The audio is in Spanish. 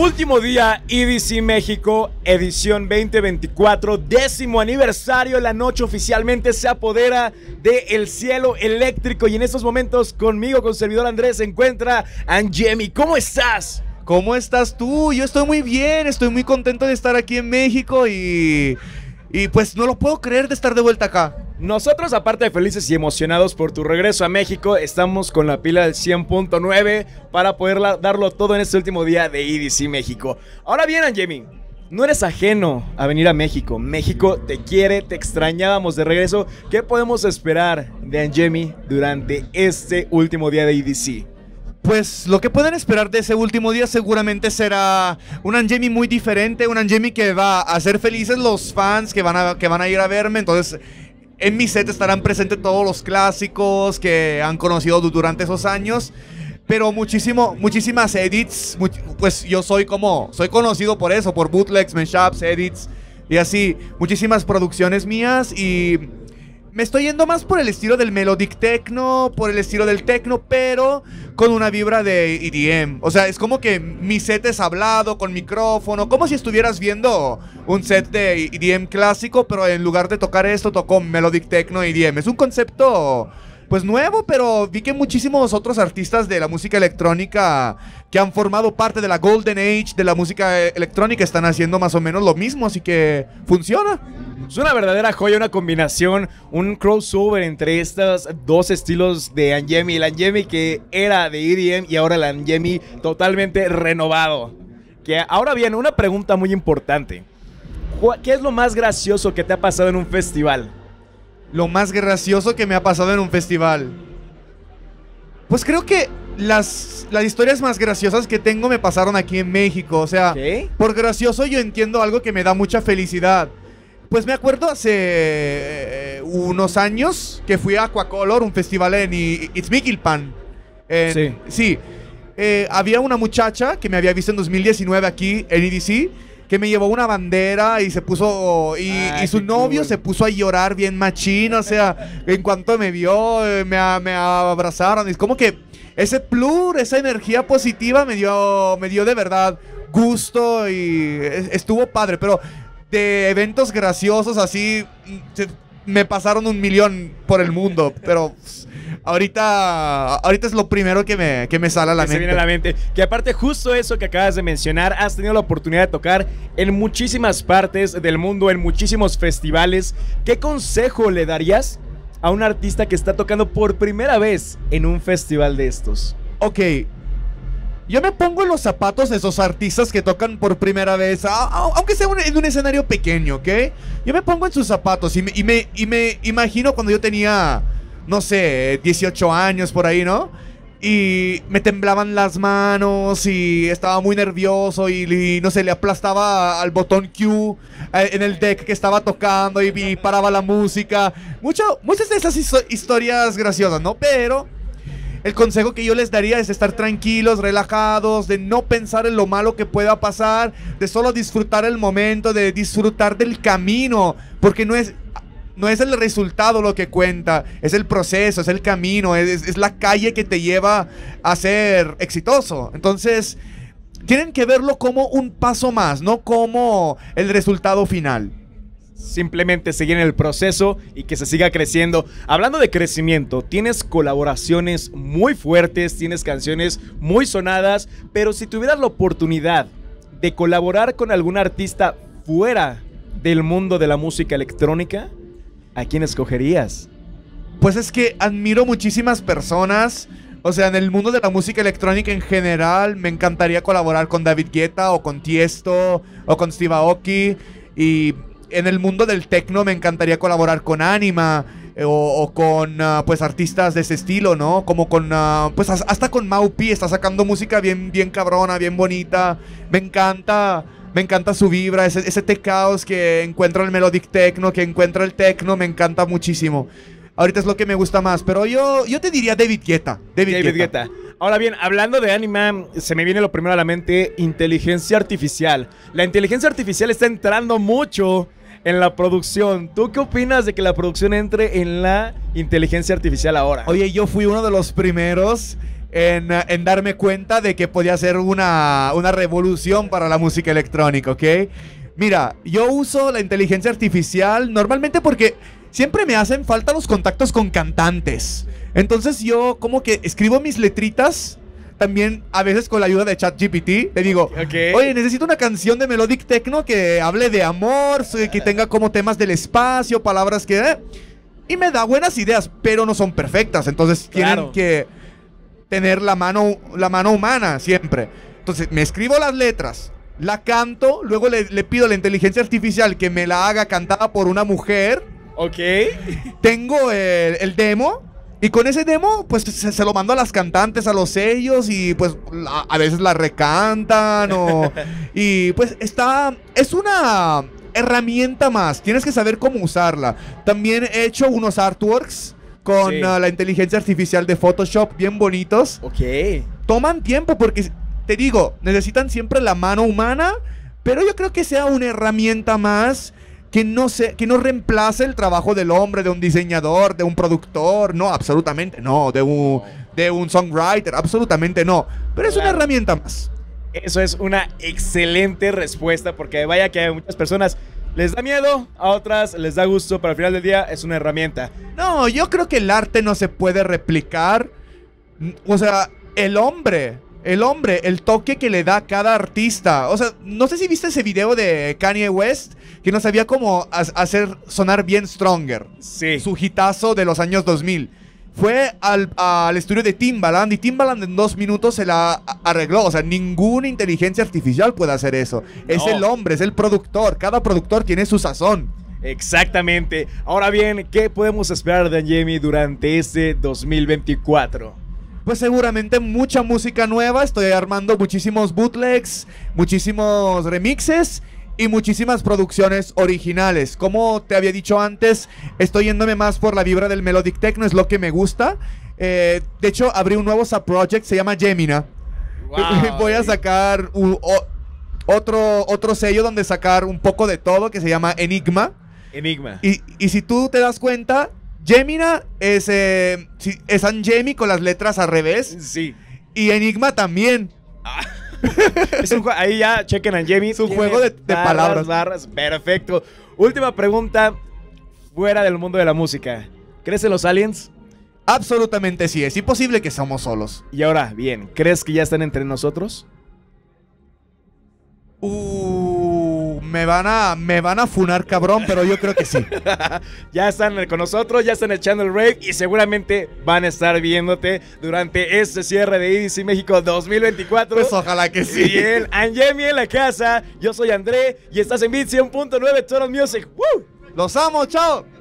Último día, EDC México, edición 2024, décimo aniversario. La noche oficialmente se apodera de Cielo Eléctrico. Y en estos momentos, conmigo, con servidor Andrés, se encuentra Angemi. ¿Cómo estás? ¿Cómo estás tú? Yo estoy muy bien, estoy muy contento de estar aquí en México y. Y pues no lo puedo creer de estar de vuelta acá. Nosotros, aparte de felices y emocionados por tu regreso a México, estamos con la pila del 100.9 para poder darlo todo en este último día de EDC México. Ahora bien, Anjemi, no eres ajeno a venir a México. México te quiere, te extrañábamos de regreso. ¿Qué podemos esperar de Anjemi durante este último día de EDC? Pues lo que pueden esperar de ese último día seguramente será un Anjemi muy diferente, un Anjemi que va a hacer felices los fans que van a, que van a ir a verme. Entonces en mi set estarán presentes todos los clásicos que han conocido durante esos años. Pero muchísimo, muchísimas edits. pues yo soy como. Soy conocido por eso, por bootlegs, mashups, edits y así. Muchísimas producciones mías y me estoy yendo más por el estilo del melodic techno, por el estilo del techno, pero con una vibra de EDM. O sea, es como que mi set es hablado, con micrófono, como si estuvieras viendo un set de EDM clásico, pero en lugar de tocar esto, tocó melodic techno EDM. E es un concepto pues nuevo, pero vi que muchísimos otros artistas de la música electrónica que han formado parte de la Golden Age de la música eh, electrónica están haciendo más o menos lo mismo, así que funciona. Es una verdadera joya, una combinación, un crossover entre estos dos estilos de Anjemi. El Anjemi que era de EDM y ahora el Anjemi totalmente renovado. Que ahora viene una pregunta muy importante. ¿Qué es lo más gracioso que te ha pasado en un festival? Lo más gracioso que me ha pasado en un festival. Pues creo que las, las historias más graciosas que tengo me pasaron aquí en México. O sea, por gracioso yo entiendo algo que me da mucha felicidad. Pues me acuerdo hace eh, eh, unos años que fui a Aquacolor, un festival en Itzmiquilpan. Sí. Sí. Eh, había una muchacha que me había visto en 2019 aquí en EDC que me llevó una bandera y se puso y, ah, su novio se puso a llorar bien machino, o sea, en cuanto me vio me, abrazaron y es como que ese plur, esa energía positiva me dio me dio de verdad gusto y estuvo padre, pero de eventos graciosos así, me pasaron un millón por el mundo, pero ahorita, ahorita es lo primero que me, sale a la mente. Se a la mente. Que aparte, justo eso que acabas de mencionar, has tenido la oportunidad de tocar en muchísimas partes del mundo, en muchísimos festivales. ¿Qué consejo le darías a un artista que está tocando por primera vez en un festival de estos? Ok, yo me pongo en los zapatos de esos artistas que tocan por primera vez, aunque sea en un escenario pequeño, ¿ok? Yo me pongo en sus zapatos y me, me, imagino cuando yo tenía, no sé, 18 años por ahí, ¿no? y me temblaban las manos y estaba muy nervioso y, no sé, le aplastaba al botón Q eh, en el deck que estaba tocando y, paraba la música. Mucho, muchas de esas historias graciosas, ¿no? Pero el consejo que yo les daría es estar tranquilos, relajados, de no pensar en lo malo que pueda pasar, de solo disfrutar el momento, de disfrutar del camino, porque no es no es el resultado lo que cuenta, es el proceso, es el camino, es, es, la calle que te lleva a ser exitoso. Entonces, tienen que verlo como un paso más, no como el resultado final simplemente seguir en el proceso y que se siga creciendo. Hablando de crecimiento, tienes colaboraciones muy fuertes, tienes canciones muy sonadas, pero si tuvieras la oportunidad de colaborar con algún artista fuera del mundo de la música electrónica, ¿a quién escogerías? Pues es que admiro muchísimas personas. O sea, en el mundo de la música electrónica en general, me encantaría colaborar con David Guetta o con Tiesto o con Steve Aoki. Y en el mundo del tecno me encantaría colaborar con Anima eh, o, con ah, pues artistas de ese estilo, ¿no? Como con ah, pues hasta con Maupi está sacando música bien bien cabrona, bien bonita. Me encanta me encanta su vibra, ese, ese tecaos que encuentra el melodic techno, que encuentra el techno, me encanta muchísimo. Ahorita es lo que me gusta más, pero yo, yo te diría David Guetta. David, Guetta. Ahora bien, hablando de Anima, se me viene lo primero a la mente, inteligencia artificial. La inteligencia artificial está entrando mucho en la producción. ¿Tú qué opinas de que la producción entre en la inteligencia artificial ahora? Oye, yo fui uno de los primeros eh, en, darme cuenta de que podía ser una, una, revolución para la música electrónica, ¿ok? Mira, yo uso la inteligencia artificial normalmente porque siempre me hacen falta los contactos con cantantes. Entonces yo como que escribo mis letritas también a veces con la ayuda de ChatGPT le digo, oye, necesito una canción de melodic techno que hable de amor, que tenga como temas del espacio, palabras que... y me da buenas ideas, pero no son perfectas, entonces tienen que tener la mano, la mano humana siempre. Entonces me escribo las letras, la canto, luego le, pido a la inteligencia artificial que me la haga cantada por una mujer. Ok. Tengo el demo, y con ese demo, pues se, lo mando a las cantantes, a los sellos, y pues a, veces la recantan. O, y pues está. Es una herramienta más. Tienes que saber cómo usarla. También he hecho unos artworks con ah, la inteligencia artificial de Photoshop, bien bonitos. Ok. Toman tiempo porque, te digo, necesitan siempre la mano humana. Pero yo creo que sea una herramienta más que no, se, que no reemplace el trabajo del hombre, de un diseñador, de un productor, no, absolutamente no, de un, de un songwriter, absolutamente no, pero es una herramienta más. Eso es una excelente respuesta porque vaya que hay muchas personas les da miedo, a otras les da gusto, pero al final del día es una herramienta. No, yo creo que el arte no se puede replicar. O sea, el hombre el hombre, el toque que le da cada artista. O sea, no sé si viste ese video de Kanye West que no sabía cómo hacer sonar bien Stronger. Sí. Su hitazo de los años 2000. Fue al, estudio de Timbaland y Timbaland en dos minutos se la arregló. O sea, ninguna inteligencia artificial puede hacer eso. Es el hombre, es el productor. Cada productor tiene su sazón. Exactamente. Ahora bien, ¿qué podemos esperar de Jamie durante este 2024? pues seguramente mucha música nueva. Estoy armando muchísimos bootlegs, muchísimos remixes y muchísimas producciones originales. Como te había dicho antes, estoy yéndome más por la vibra del melodic techno, es lo que me gusta. Eh, de hecho, abrí un nuevo subproject, se llama Gemina. Voy a sacar otro, otro sello donde sacar un poco de todo que se llama Enigma. Enigma. y si tú te das cuenta, Gemina es, eh, es con las letras al revés. Sí. Y Enigma también. Ah. ahí ya chequen a su Es un juego de, palabras. perfecto. Última pregunta. Fuera del mundo de la música. ¿Crees en los aliens? Absolutamente sí. Es imposible que somos solos. Y ahora, bien, ¿crees que ya están entre nosotros? Uh me van a, me van a funar, cabrón, pero yo creo que sí. ya están con nosotros, ya están echando el rave y seguramente van a estar viéndote durante este cierre de EDC México 2024. Pues ojalá que sí. Bien, Angemi en la casa. Yo soy André y estás en Beat 1.9 Total Music. ¡Woo! Los amo, chao.